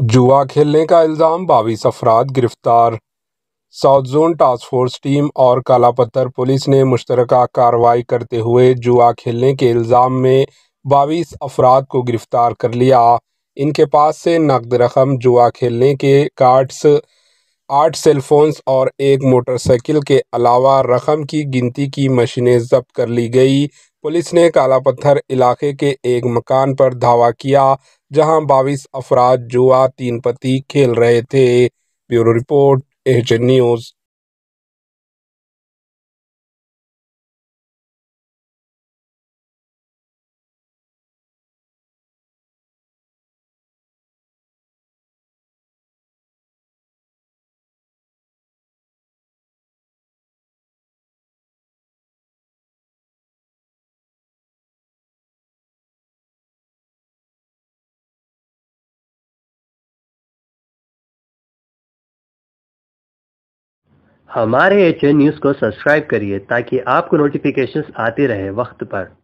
जुआ खेलने का इल्ज़ाम बाईस अफराद गिरफ्तार south zone task force team और काला पत्थर पुलिस ने मुश्तर कार्रवाई करते हुए जुआ खेलने के इल्ज़ाम में बाईस अफराद को गिरफ्तार कर लिया इनके पास से नकद रकम जुआ खेलने के कार्ड्स आठ सेलफोन्स और एक मोटरसाइकिल के अलावा रकम की गिनती की मशीनें जब्त कर ली गई पुलिस ने काला पत्थर इलाके के एक मकान पर धावा किया जहां बाईस अफराद जुआ तीन पति खेल रहे थे ब्यूरो रिपोर्ट एच न्यूज हमारे एच न्यूज़ को सब्सक्राइब करिए ताकि आपको नोटिफिकेशंस आते रहे वक्त पर